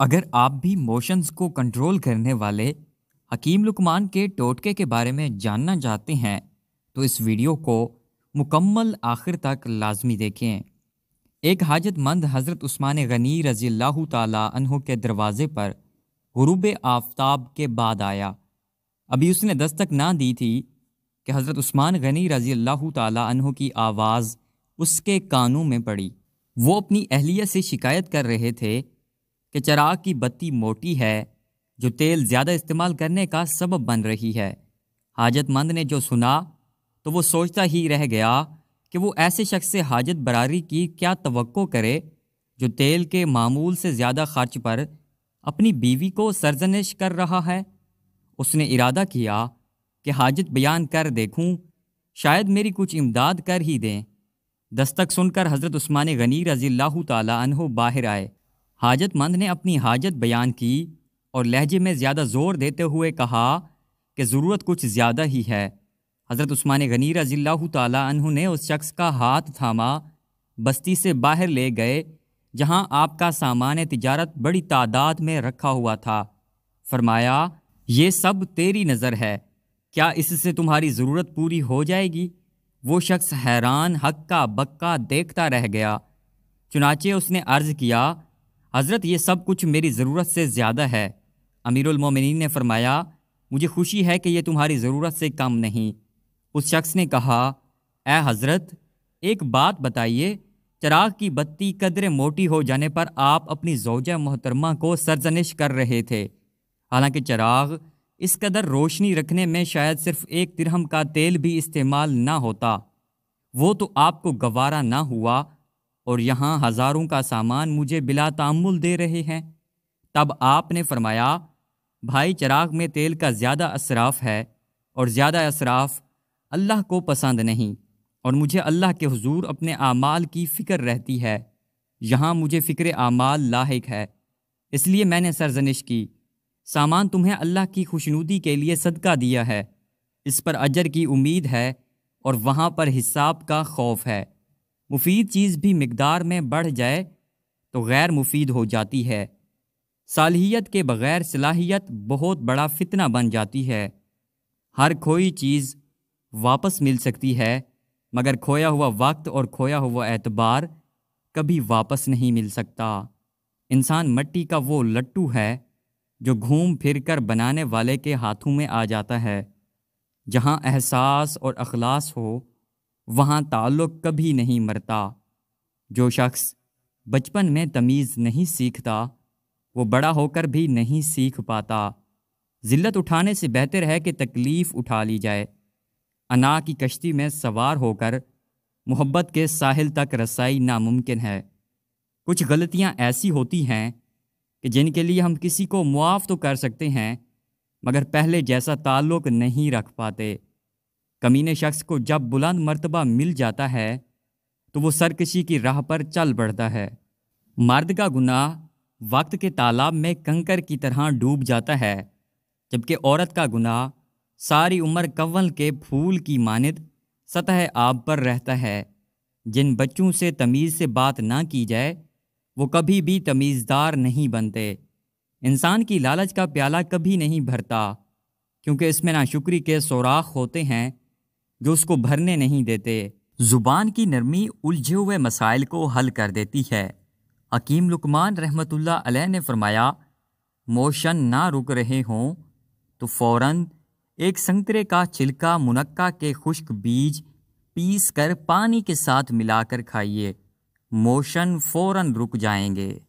अगर आप भी मोशंस को कंट्रोल करने वाले हकीम लुकमान के टोटके के बारे में जानना चाहते हैं तो इस वीडियो को मुकम्मल आखिर तक लाजमी देखें एक हाजतमंद हज़रत उस्मान गनी रज़ी तहों के दरवाज़े पर गुरूब आफ्ताब के बाद आया अभी उसने दस्तक ना दी थी कि हज़रत उस्मान गनी रज़ी तहों की आवाज़ उसके कानों में पड़ी वो अपनी अहलिया से शिकायत कर रहे थे कि चराग की बत्ती मोटी है जो तेल ज़्यादा इस्तेमाल करने का सबब बन रही है हाजतमंद ने जो सुना तो वो सोचता ही रह गया कि वो ऐसे शख्स से हाजत बरारी की क्या तो करे जो तेल के मामूल से ज़्यादा खर्च पर अपनी बीवी को सरजनिश कर रहा है उसने इरादा किया कि हाजत बयान कर देखूं शायद मेरी कुछ इमदाद कर ही दें दस्तक सुनकर हज़रत उस्मान गनी रज़ी अल्लाह तहो बाहर आए हाजतमंद ने अपनी हाजत बयान की और लहजे में ज़्यादा ज़ोर देते हुए कहा कि ज़रूरत कुछ ज़्यादा ही है हज़रत उस्मान गनी रज़ील् तु ने उस शख्स का हाथ थामा बस्ती से बाहर ले गए जहां आपका सामान तिजारत बड़ी तादाद में रखा हुआ था फरमाया ये सब तेरी नज़र है क्या इससे तुम्हारी ज़रूरत पूरी हो जाएगी वो शख्स हैरान हक्का बक्का देखता रह गया चुनाचे उसने अर्ज़ किया हज़रत ये सब कुछ मेरी ज़रूरत से ज़्यादा है अमीरमिन ने फरमाया मुझे खुशी है कि यह तुम्हारी ज़रूरत से कम नहीं उस शख्स ने कहा ए हज़रत एक बात बताइए चराग की बत्ती कदरे मोटी हो जाने पर आप अपनी जोजा मोहतरमा को सरजनिश कर रहे थे हालांकि चराग इस कदर रोशनी रखने में शायद सिर्फ एक तिरहम का तेल भी इस्तेमाल ना होता वो तो आपको गवारा ना हुआ और यहाँ हज़ारों का सामान मुझे बिला तामुल दे रहे हैं तब आपने फरमाया भाई चराग में तेल का ज़्यादा असराफ है और ज़्यादा असराफ अल्लाह को पसंद नहीं और मुझे अल्लाह के हजूर अपने आमाल की फ़िक्र रहती है यहाँ मुझे फ़िक्र आमाल लाक है इसलिए मैंने सरजनिश की सामान तुम्हें अल्लाह की खुशनूदी के लिए सदका दिया है इस पर अजर की उम्मीद है और वहाँ पर हिसाब का खौफ है मुफीद चीज़ भी मकदार में बढ़ जाए तो गैर मुफीद हो जाती है सालहियत के बग़ैर सलाहियत बहुत बड़ा फितना बन जाती है हर खोई चीज़ वापस मिल सकती है मगर खोया हुआ वक्त और खोया हुआ एतबार कभी वापस नहीं मिल सकता इंसान मट्टी का वो लट्टू है जो घूम फिर कर बनाने वाले के हाथों में आ जाता है जहाँ एहसास और अखलास हो वहाँ ताल्लुक़ कभी नहीं मरता जो शख्स बचपन में तमीज़ नहीं सीखता वो बड़ा होकर भी नहीं सीख पाता ज़िल्लत उठाने से बेहतर है कि तकलीफ़ उठा ली जाए अना की कश्ती में सवार होकर मोहब्बत के साहिल तक रसाई नामुमकिन है कुछ गलतियाँ ऐसी होती हैं कि जिनके लिए हम किसी को मुआफ़ तो कर सकते हैं मगर पहले जैसा ताल्लुक़ नहीं रख पाते कमीने शख्स को जब बुलंद मर्तबा मिल जाता है तो वो सरकशी की राह पर चल बढ़ता है मर्द का गुनाह वक्त के तालाब में कंकर की तरह डूब जाता है जबकि औरत का गुनाह सारी उम्र कंवल के फूल की मानद सतह आब पर रहता है जिन बच्चों से तमीज़ से बात ना की जाए वो कभी भी तमीज़दार नहीं बनते इंसान की लालच का प्याला कभी नहीं भरता क्योंकि इसमें ना शुक्री के सौराख होते हैं जो उसको भरने नहीं देते ज़ुबान की नरमी उलझे हुए मसाइल को हल कर देती है हकीम लुकमान रहमतुल्ला अलैह ने फरमाया मोशन ना रुक रहे हों तो फ़ौर एक संतरे का छिलका मुनक्का के खुश्क बीज पीस कर पानी के साथ मिलाकर खाइए मोशन फ़ौर रुक जाएंगे